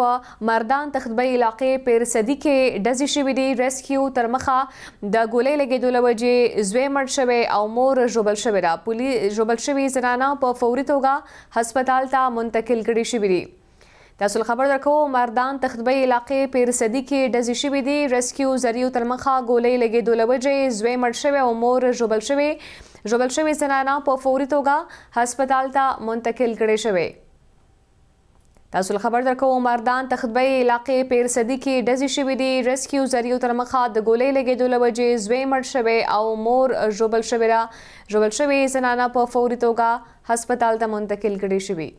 په مردان تختبی علاقې پیرسدی کې ډزې شوې دي ریسکیو تر مخه د ګولې لګېدو لوجې زوی مړ شوی او مور ژوبل شوی دا پولی ژوبل شوی زنانه په فوري توګه هسپتال ته منتقل کړي شوې دي تاسو خبر درکو مردان تختبی علاقې پیرسدی کې ډزې شوې دي ریسکیو ذریعہ تر مخه ګولې لګېدو لوجې زوی مړ شوی او مور ژوبل شوی ژوبل شوی زنانه په فوري توګه هسپتال ته منتقل کړي شوی تاسو خبر درکو مردان تخبي علاقې پیر صدیقي ډزې شوې دي ریسکیو ذریعہ تر مخه د ګولې لګېدو لوجې زوی مړ شوی او مور جوبل شوی را جوبل شوی زنانه په فوري توګه هسپتال ته منتقل کړي شوی